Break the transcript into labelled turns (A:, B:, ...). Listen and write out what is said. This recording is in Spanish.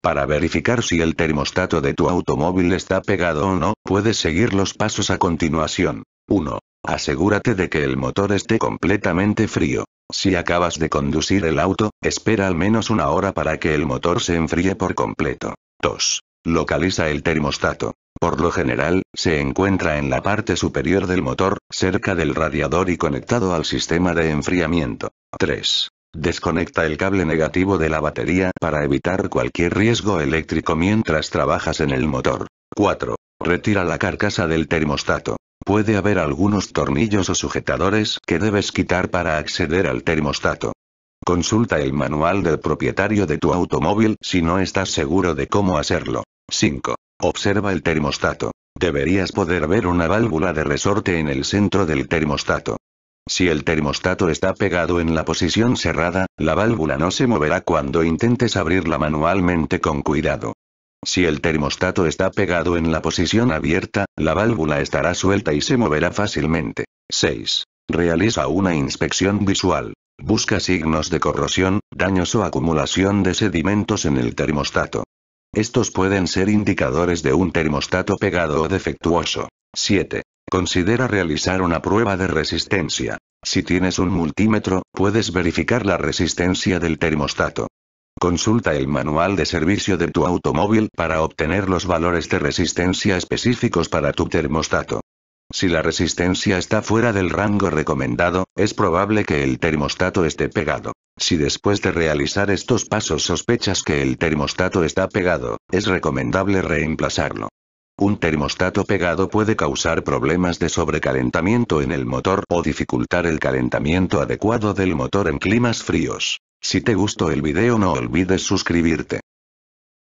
A: Para verificar si el termostato de tu automóvil está pegado o no, puedes seguir los pasos a continuación. 1. Asegúrate de que el motor esté completamente frío. Si acabas de conducir el auto, espera al menos una hora para que el motor se enfríe por completo. 2. Localiza el termostato. Por lo general, se encuentra en la parte superior del motor, cerca del radiador y conectado al sistema de enfriamiento. 3. Desconecta el cable negativo de la batería para evitar cualquier riesgo eléctrico mientras trabajas en el motor. 4. Retira la carcasa del termostato. Puede haber algunos tornillos o sujetadores que debes quitar para acceder al termostato. Consulta el manual del propietario de tu automóvil si no estás seguro de cómo hacerlo. 5. Observa el termostato. Deberías poder ver una válvula de resorte en el centro del termostato. Si el termostato está pegado en la posición cerrada, la válvula no se moverá cuando intentes abrirla manualmente con cuidado. Si el termostato está pegado en la posición abierta, la válvula estará suelta y se moverá fácilmente. 6. Realiza una inspección visual. Busca signos de corrosión, daños o acumulación de sedimentos en el termostato. Estos pueden ser indicadores de un termostato pegado o defectuoso. 7. Considera realizar una prueba de resistencia. Si tienes un multímetro, puedes verificar la resistencia del termostato. Consulta el manual de servicio de tu automóvil para obtener los valores de resistencia específicos para tu termostato. Si la resistencia está fuera del rango recomendado, es probable que el termostato esté pegado. Si después de realizar estos pasos sospechas que el termostato está pegado, es recomendable reemplazarlo. Un termostato pegado puede causar problemas de sobrecalentamiento en el motor o dificultar el calentamiento adecuado del motor en climas fríos. Si te gustó el video no olvides suscribirte.